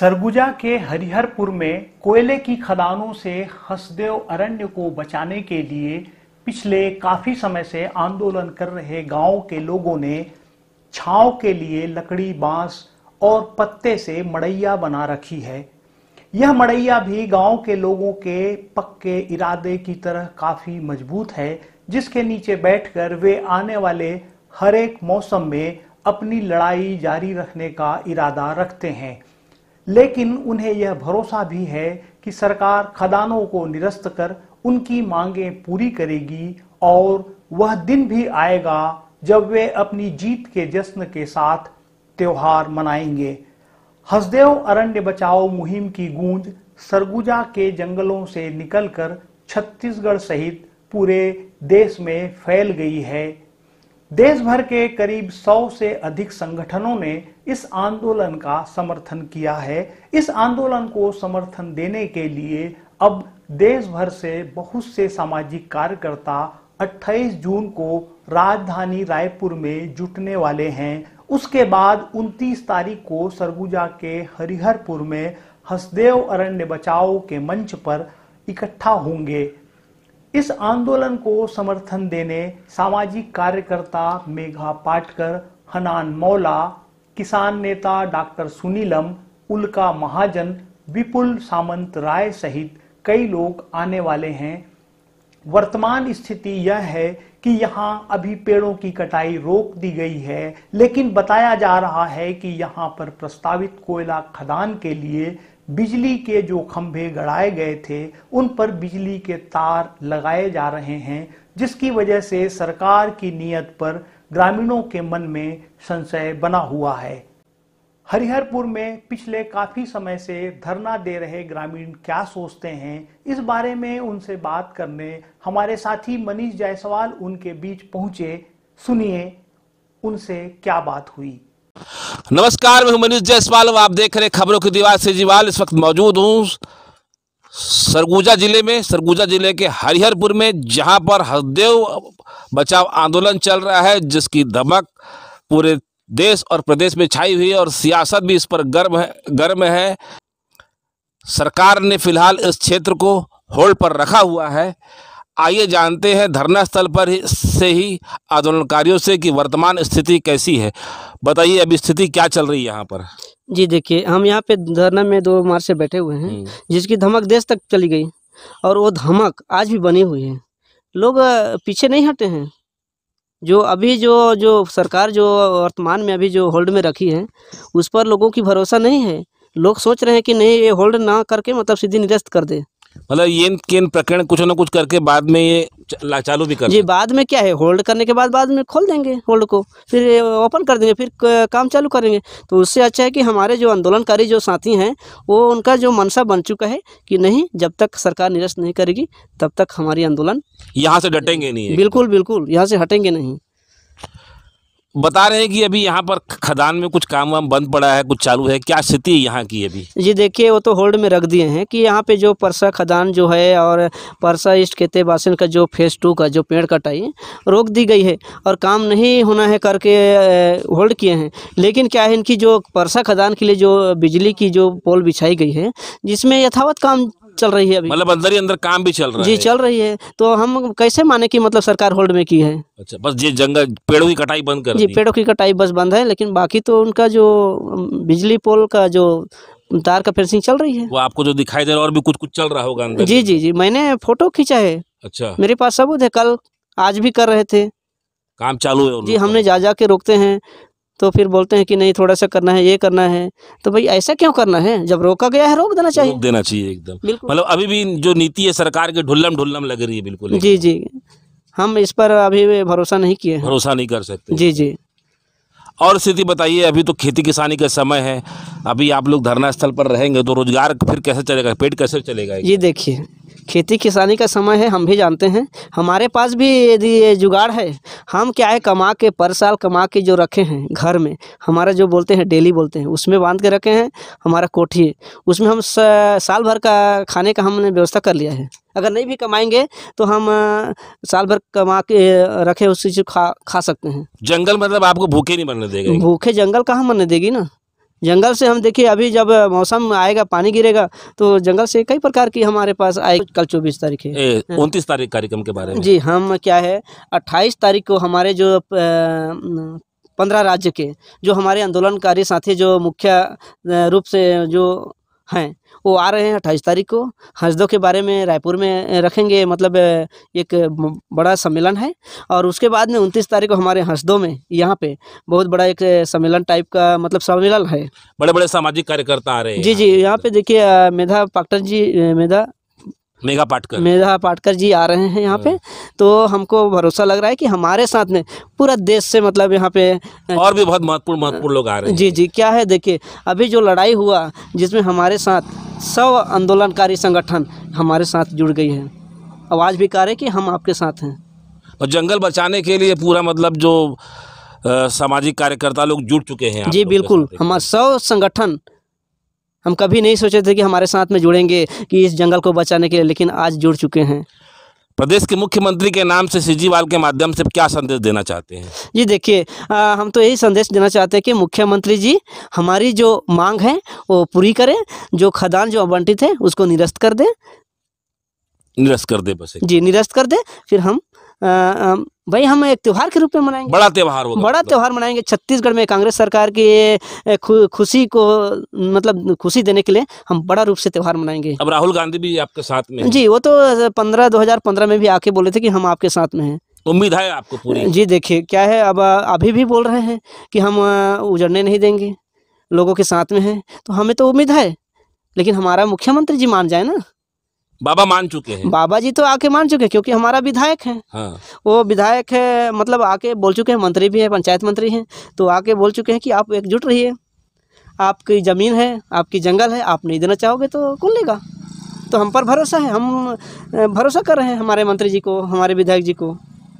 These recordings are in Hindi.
सरगुजा के हरिहरपुर में कोयले की खदानों से हसदेव अरण्य को बचाने के लिए पिछले काफी समय से आंदोलन कर रहे गांव के लोगों ने छाव के लिए लकड़ी बांस और पत्ते से मड़ैया बना रखी है यह मड़ैया भी गांव के लोगों के पक्के इरादे की तरह काफी मजबूत है जिसके नीचे बैठकर वे आने वाले हर एक मौसम में अपनी लड़ाई जारी रखने का इरादा रखते हैं लेकिन उन्हें यह भरोसा भी है कि सरकार खदानों को निरस्त कर उनकी मांगे पूरी करेगी और वह दिन भी आएगा जब वे अपनी जीत के जश्न के साथ त्योहार मनाएंगे हसदेव अरण्य बचाओ मुहिम की गूंज सरगुजा के जंगलों से निकलकर छत्तीसगढ़ सहित पूरे देश में फैल गई है देश भर के करीब 100 से अधिक संगठनों ने इस आंदोलन का समर्थन किया है इस आंदोलन को समर्थन देने के लिए अब देश भर से बहुत से सामाजिक कार्यकर्ता 28 जून को राजधानी रायपुर में जुटने वाले हैं उसके बाद 29 तारीख को सरगुजा के हरिहरपुर में हसदेव अरण्य बचाओ के मंच पर इकट्ठा होंगे इस आंदोलन को समर्थन देने सामाजिक कार्यकर्ता मेघा पाटकर हनान मौला किसान नेता डॉक्टर सुनीलम उल्का महाजन विपुल सामंत राय सहित कई लोग आने वाले हैं वर्तमान स्थिति यह है कि यहाँ अभी पेड़ों की कटाई रोक दी गई है लेकिन बताया जा रहा है कि यहाँ पर प्रस्तावित कोयला खदान के लिए बिजली के जो खंभे गड़ाए गए थे उन पर बिजली के तार लगाए जा रहे हैं जिसकी वजह से सरकार की नीयत पर ग्रामीणों के मन में संशय बना हुआ है हरिहरपुर में पिछले काफ़ी समय से धरना दे रहे ग्रामीण क्या सोचते हैं इस बारे में उनसे बात करने हमारे साथी मनीष जायसवाल उनके बीच पहुंचे सुनिए उनसे क्या बात हुई नमस्कार मैं हूं मनीष जायसवाल आप देख रहे खबरों की दीवार से जीवाल इस वक्त मौजूद हूं सरगुजा जिले में सरगुजा जिले के हरिहरपुर में जहां पर हरदेव बचाव आंदोलन चल रहा है जिसकी धमक पूरे देश और प्रदेश में छाई हुई है और सियासत भी इस पर गर्म है गर्म है सरकार ने फिलहाल इस क्षेत्र को होल्ड पर रखा हुआ है आइए जानते हैं धरना स्थल पर से ही आंदोलनकारियों से कि वर्तमान स्थिति कैसी है बताइए अभी स्थिति क्या चल रही है यहाँ पर जी देखिए हम यहाँ पे धरना में दो मार्च से बैठे हुए हैं हम्म। जिसकी धमक देश तक चली गई और वो धमक आज भी बनी हुई है लोग पीछे नहीं हटे हैं जो अभी जो जो सरकार जो वर्तमान में अभी जो होल्ड में रखी है उस पर लोगों की भरोसा नहीं है लोग सोच रहे हैं कि नहीं ये होल्ड ना करके मतलब सीधी निरस्त कर दे मतलब ये केन प्रकरण कुछ ना कुछ करके बाद में ये चालू भी कर जी बाद में क्या है होल्ड करने के बाद बाद में खोल देंगे होल्ड को फिर ओपन कर देंगे फिर काम चालू करेंगे तो उससे अच्छा है कि हमारे जो आंदोलनकारी जो साथी हैं वो उनका जो मनसा बन चुका है कि नहीं जब तक सरकार निरस्त नहीं करेगी तब तक हमारी आंदोलन यहाँ से डटेंगे नहीं बिल्कुल बिल्कुल यहाँ से हटेंगे नहीं बता रहे हैं कि अभी यहाँ पर खदान में कुछ काम वाम बंद पड़ा है कुछ चालू है क्या स्थिति है यहाँ की अभी जी देखिए वो तो होल्ड में रख दिए हैं कि यहाँ पे जो परसा खदान जो है और परसा ईस्ट केते बासन का जो फेस टू का जो पेड़ कटाई रोक दी गई है और काम नहीं होना है करके होल्ड किए हैं लेकिन क्या है इनकी जो परसा खदान के लिए जो बिजली की जो पोल बिछाई गई है जिसमें यथावत काम चल रही है अभी मतलब अंदर ही अंदर काम भी चल रहा है जी चल रही है तो हम कैसे माने कि मतलब सरकार होल्ड में की है अच्छा बस ये जंगल पेड़ों की कटाई बंद कर जी पेड़ों की कटाई बस बंद है लेकिन बाकी तो उनका जो बिजली पोल का जो तार का फेंसिंग चल रही है वो आपको जो दिखाई दे रहा है और भी कुछ कुछ चल रहा होगा अंदर जी जी जी मैंने फोटो खींचा है अच्छा मेरे पास सबूत है कल आज भी कर रहे थे काम चालू है जी हमने जा जा के रोकते हैं तो फिर बोलते हैं कि नहीं थोड़ा सा करना है ये करना है तो भाई ऐसा क्यों करना है जब रोका गया है रोक देना चाहिए रोक देना चाहिए एकदम मतलब अभी भी जो नीति है सरकार के ढुल्लम ढुल्लम लग रही है बिल्कुल जी जी हम इस पर अभी भरोसा नहीं किए भरोसा नहीं कर सकते जी जी और स्थिति बताइए अभी तो खेती किसानी का समय है अभी आप लोग धरना स्थल पर रहेंगे तो रोजगार फिर कैसे चलेगा पेट कैसे चलेगा ये देखिए खेती किसानी का समय है हम भी जानते हैं हमारे पास भी यदि ये जुगाड़ है हम क्या है कमा के पर साल कमा के जो रखे हैं घर में हमारा जो बोलते हैं डेली बोलते हैं उसमें बांध के रखे हैं हमारा कोठी उसमें हम साल भर का खाने का हमने व्यवस्था कर लिया है अगर नहीं भी कमाएंगे तो हम साल भर कमा के रखे उस चीज़ खा खा सकते हैं जंगल मतलब आपको भूखे नहीं मरने देगा भूखे जंगल कहाँ मरने देगी ना जंगल से हम देखिए अभी जब मौसम आएगा पानी गिरेगा तो जंगल से कई प्रकार की हमारे पास आए कल चौबीस तारीख है उनतीस तारीख कार्यक्रम के बारे में जी हम क्या है अट्ठाईस तारीख को हमारे जो पंद्रह राज्य के जो हमारे आंदोलनकारी साथी जो मुख्य रूप से जो हैं वो आ रहे हैं अट्ठाईस तारीख को हंसदो के बारे में रायपुर में रखेंगे मतलब एक बड़ा सम्मेलन है और उसके बाद में उनतीस तारीख को हमारे हंसदो में यहाँ पे बहुत बड़ा एक सम्मेलन टाइप का मतलब सम्मेलन है बड़े बड़े सामाजिक कार्यकर्ता आ रहे हैं जी जी यहाँ पे देखिए मेधा पाक्टर जी मेधा मेघा पाटकर मेघा पाटकर जी आ रहे हैं यहाँ पे हाँ। तो हमको भरोसा लग रहा है कि हमारे साथ में पूरा देश से मतलब यहाँ पे और भी बहुत महत्वपूर्ण महत्वपूर्ण लोग आ रहे हैं जी जी क्या है देखिए अभी जो लड़ाई हुआ जिसमें हमारे साथ सौ आंदोलनकारी संगठन हमारे साथ जुड़ गई है आवाज़ भी रहे कि हम आपके साथ हैं और जंगल बचाने के लिए पूरा मतलब जो सामाजिक कार्यकर्ता लोग जुट चुके हैं जी बिल्कुल हमारे सौ संगठन हम कभी नहीं सोचे थे कि हमारे साथ में जुड़ेंगे कि इस जंगल को बचाने के लिए लेकिन आज जुड़ चुके हैं प्रदेश के मुख्यमंत्री के नाम से सीजीवाल के माध्यम से क्या संदेश देना चाहते हैं जी देखिए हम तो यही संदेश देना चाहते हैं कि मुख्यमंत्री जी हमारी जो मांग है वो पूरी करें जो खदान जो आवंटित है उसको निरस्त कर दें निरस्त कर दे बस जी निरस्त कर दे फिर हम भाई हम एक त्यौहार के रूप में मनाएंगे बड़ा त्यौहार होगा तो, बड़ा मतलब। त्यौहार मनाएंगे छत्तीसगढ़ में कांग्रेस सरकार की खुशी को मतलब खुशी देने के लिए हम बड़ा रूप से त्यौहार मनाएंगे अब राहुल गांधी भी आपके साथ में जी वो तो पंद्रह दो हजार पंद्रह में भी आके बोले थे कि हम आपके साथ में हैं उम्मीद है आपको पूरी जी देखिए क्या है अब अभी भी बोल रहे हैं कि हम उजड़ने नहीं देंगे लोगों के साथ में हैं तो हमें तो उम्मीद है लेकिन हमारा मुख्यमंत्री जी मान जाए ना बाबा मान चुके हैं बाबा जी तो आके मान चुके हैं क्योंकि हमारा विधायक है हाँ। वो विधायक है मतलब आके बोल चुके हैं मंत्री भी है पंचायत मंत्री हैं तो आके बोल चुके हैं कि आप एकजुट रहिए आपकी ज़मीन है आपकी जंगल है आप नहीं देना चाहोगे तो कौन लेगा तो हम पर भरोसा है हम भरोसा कर रहे हैं हमारे मंत्री जी को हमारे विधायक जी को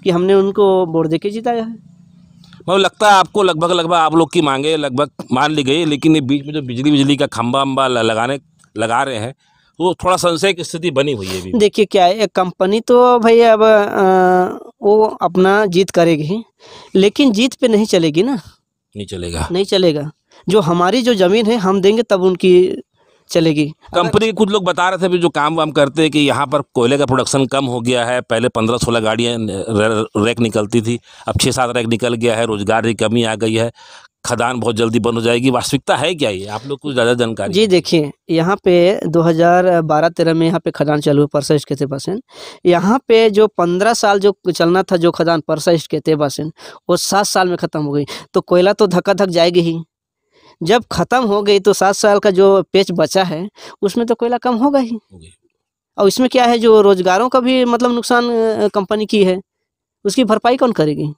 कि हमने उनको वोट दे के जिताया है मतलब लगता है आपको लगभग लगभग आप लोग की मांगे लगभग मान ली गई लेकिन ये बीच में जो बिजली बिजली का खम्बा वम्बा लगाने लगा रहे हैं तो वो थोड़ा संशय की स्थिति बनी हुई है देखिए क्या है एक कंपनी तो भाई अब आ, वो अपना जीत करेगी लेकिन जीत पे नहीं चलेगी ना नहीं चलेगा नहीं चलेगा जो हमारी जो जमीन है हम देंगे तब उनकी चलेगी कंपनी कुछ लोग बता रहे थे भी जो काम वाम करते हैं कि यहाँ पर कोयले का प्रोडक्शन कम हो गया है पहले पंद्रह सोलह गाड़ियाँ रैक निकलती थी अब छः सात रैक निकल गया है रोजगार की कमी आ गई है खदान बहुत जल्दी बंद हो जाएगी वास्तविकता है क्या ये आप लोग कुछ ज़्यादा जानकारी जी देखिए यहाँ पे 2012-13 में यहाँ पे खदान चालू हुआ परसेंट के बसेन यहाँ पे जो 15 साल जो चलना था जो खदान परसेंट के बसेन परसेंट वो सात साल में ख़त्म हो गई तो कोयला तो धक्का धक जाएगी ही जब ख़त्म हो गई तो सात साल का जो पेच बचा है उसमें तो कोयला कम होगा ही और इसमें क्या है जो रोज़गारों का भी मतलब नुकसान कंपनी की है उसकी भरपाई कौन करेगी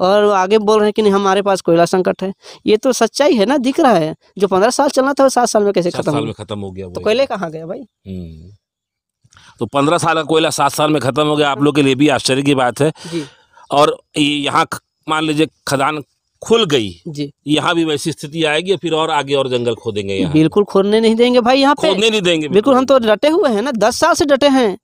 और आगे बोल रहे हैं कि नहीं हमारे पास कोयला संकट है ये तो सच्चाई है ना दिख रहा है जो पंद्रह साल चलना था वो सात साल में कैसे खत्म साल में खत्म हो गया तो कोयले कहाँ गया भाई हम्म। तो पंद्रह साल का कोयला सात साल में खत्म हो गया आप लोग के लिए भी आश्चर्य की बात है और यहाँ मान लीजिए खदान खुल गई जी यहाँ भी वैसी स्थिति आएगी फिर और आगे और जंगल खोदेंगे यहाँ बिल्कुल खोदने नहीं देंगे भाई यहाँ खोदने नहीं देंगे बिल्कुल हम तो डटे हुए हैं ना दस साल से डटे हैं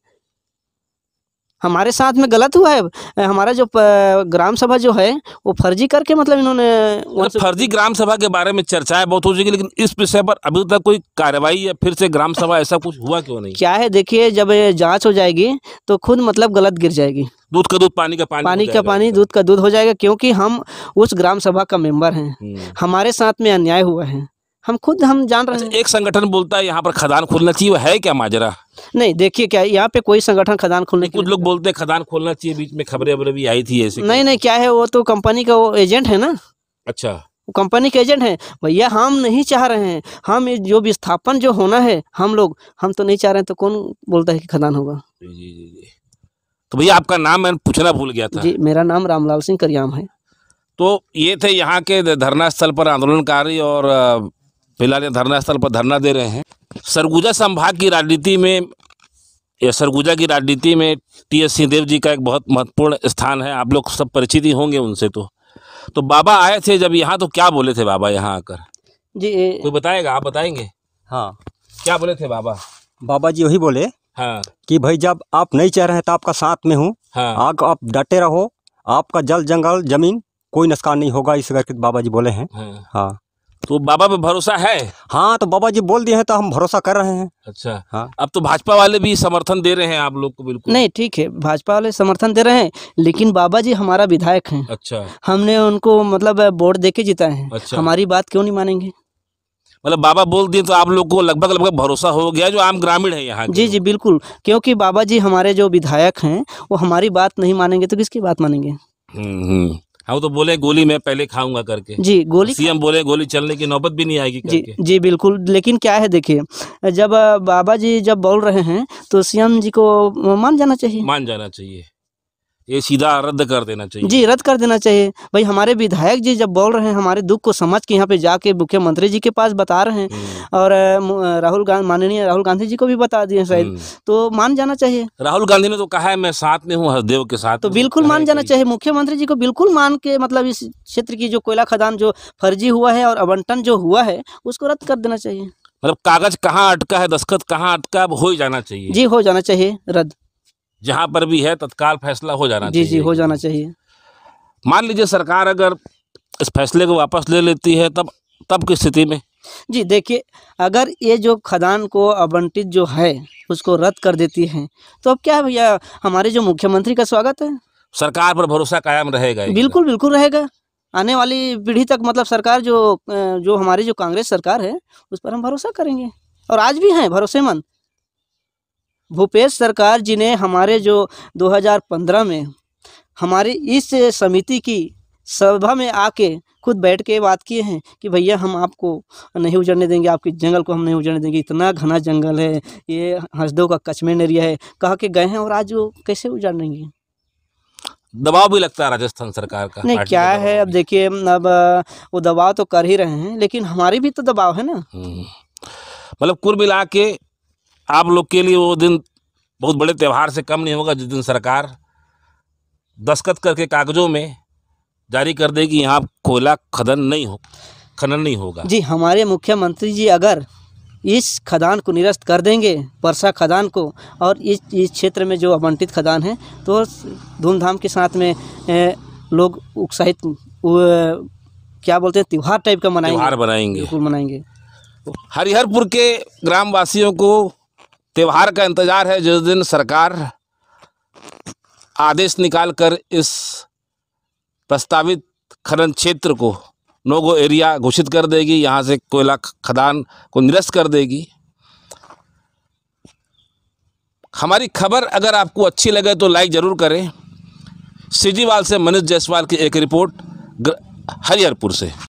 हमारे साथ में गलत हुआ है हमारा जो ग्राम सभा जो है वो फर्जी करके मतलब इन्होंने फर्जी ग्राम सभा के बारे में चर्चाएं बहुत हो चुकी लेकिन इस विषय पर अभी तक कोई कार्रवाई या फिर से ग्राम सभा ऐसा कुछ हुआ क्यों नहीं क्या है देखिए जब जांच हो जाएगी तो खुद मतलब गलत गिर जाएगी दूध का दूध पानी का पानी पानी का पानी दूध का दूध हो जाएगा क्योंकि हम उस ग्राम सभा का मेंबर हैं हम्म। हमारे साथ में अन्याय हुआ है हम खुद हम जान रहे अच्छा, हैं एक संगठन बोलता है यहाँ पर खदान खोलना चाहिए वो है क्या माजरा नहीं देखिए क्या यहाँ पे कोई संगठन खदान खोलने कुछ लोग बोलते हैं खदान खोलना चाहिए बीच में खबरें वबरें भी आई थी ऐसे नहीं नहीं क्या है वो तो कंपनी का वो एजेंट है ना अच्छा कंपनी के एजेंट हैं भैया हम नहीं चाह रहे हैं हम जो विस्थापन जो होना है हम लोग हम तो नहीं चाह रहे हैं तो कौन बोलता है कि खदान होगा जी जी जी तो भैया आपका नाम मैं पूछना भूल गया था जी मेरा नाम रामलाल सिंह करियाम है तो ये थे यहाँ के धरना स्थल पर आंदोलनकारी और फिलहाल यहाँ धरना स्थल पर धरना दे रहे हैं सरगुजा संभाग की राजनीति में या सरगुजा की राजनीति में टी एस सिंहदेव जी का एक बहुत महत्वपूर्ण स्थान है आप लोग सब परिचित ही होंगे उनसे तो तो बाबा आए थे जब यहाँ तो क्या बोले थे बाबा यहाँ आकर जी कोई बताएगा आप बताएंगे हाँ क्या बोले थे बाबा बाबा जी वही बोले हाँ कि भाई जब आप नहीं चाह रहे हैं तो आपका साथ में हूँ हाँ। आग आप डटे रहो आपका जल जंगल जमीन कोई नुकसान नहीं होगा इस करके बाबा जी बोले हैं हाँ, हाँ। तो बाबा पे भरोसा है हाँ तो बाबा जी बोल दिए हैं तो हम भरोसा कर रहे हैं अच्छा हाँ अब तो भाजपा वाले भी समर्थन दे रहे हैं आप लोग को बिल्कुल नहीं ठीक है भाजपा वाले समर्थन दे रहे हैं लेकिन बाबा जी हमारा विधायक हैं अच्छा हमने उनको मतलब वोट दे के जिताए हैं अच्छा। हमारी बात क्यों नहीं मानेंगे मतलब बाबा बोल दिए तो आप लोग को लगभग लगभग भरोसा हो गया जो आम ग्रामीण है यहाँ जी जी बिल्कुल क्योंकि बाबा जी हमारे जो विधायक हैं वो हमारी बात नहीं मानेंगे तो किसकी बात मानेंगे हम्म, हम्म। हम हाँ, तो बोले गोली मैं पहले खाऊंगा करके जी गोली सीएम बोले गोली चलने की नौबत भी नहीं आएगी जी जी बिल्कुल लेकिन क्या है देखिए जब बाबा जी जब बोल रहे हैं तो सीएम जी को मान जाना चाहिए मान जाना चाहिए ये सीधा रद्द कर देना चाहिए जी रद्द कर देना चाहिए भाई हमारे विधायक जी जब बोल रहे हैं हमारे दुख को समझ के यहाँ पे जाके मुख्यमंत्री जी के पास बता रहे हैं हम्म। और राहुल गांधी माननीय राहुल गांधी जी को भी बता दिए शायद हम्म। तो मान जाना चाहिए राहुल गांधी ने तो कहा है मैं साथ में हूँ हरदेव के साथ तो बिल्कुल मान जाना चाहिए मुख्यमंत्री जी को बिल्कुल मान के मतलब इस क्षेत्र की जो कोयला खदान जो फर्जी हुआ है और आवंटन जो हुआ है उसको रद्द कर देना चाहिए मतलब कागज कहाँ अटका है दस्खत कहाँ अटका है हो जाना चाहिए जी हो जाना चाहिए रद्द जहाँ पर भी है तत्काल फैसला हो जाना जी जी हो जाना चाहिए मान लीजिए सरकार अगर इस फैसले को वापस ले लेती है तब तब की स्थिति में जी देखिए अगर ये जो खदान को आवंटित जो है उसको रद्द कर देती है तो अब क्या भैया हमारे जो मुख्यमंत्री का स्वागत है सरकार पर भरोसा कायम रहेगा बिल्कुल बिल्कुल रहेगा आने वाली पीढ़ी तक मतलब सरकार जो जो हमारी जो कांग्रेस सरकार है उस पर हम भरोसा करेंगे और आज भी हैं भरोसेमंद भूपेश सरकार जी ने हमारे जो 2015 में हमारी इस समिति की सभा में आके खुद बैठ के बात किए हैं कि भैया हम आपको नहीं उजड़ने देंगे आपके जंगल को हम नहीं उजड़ने देंगे इतना घना जंगल है ये हंसदो का कचमेन एरिया है कहा के गए हैं और आज वो कैसे उजाड़ेंगे दबाव भी लगता है राजस्थान सरकार का नहीं क्या है अब देखिए अब वो दबाव तो कर ही रहे हैं लेकिन हमारी भी तो दबाव है ना हम्म। मतलब कुल मिला के आप लोग के लिए वो दिन बहुत बड़े त्यौहार से कम नहीं होगा जिस दिन सरकार दस्खत करके कागजों में जारी कर देगी यहाँ कोयला खदन नहीं हो खनन नहीं होगा जी हमारे मुख्यमंत्री जी अगर इस खदान को निरस्त कर देंगे परसा खदान को और इस इस क्षेत्र में जो आवंटित खदान है तो धूमधाम के साथ में ए, लोग उत्साहित क्या बोलते हैं त्यौहार टाइप का मनाएंगे त्यौहार बनाएंगे मनाएंगे हरिहरपुर के ग्रामवासियों को त्यौहार का इंतज़ार है जिस दिन सरकार आदेश निकाल कर इस प्रस्तावित खनन क्षेत्र को नोगो एरिया घोषित कर देगी यहाँ से कोयला खदान को निरस्त कर देगी हमारी खबर अगर आपको अच्छी लगे तो लाइक ज़रूर करें सीजीवाल से मनीष जायसवाल की एक रिपोर्ट हरिहरपुर से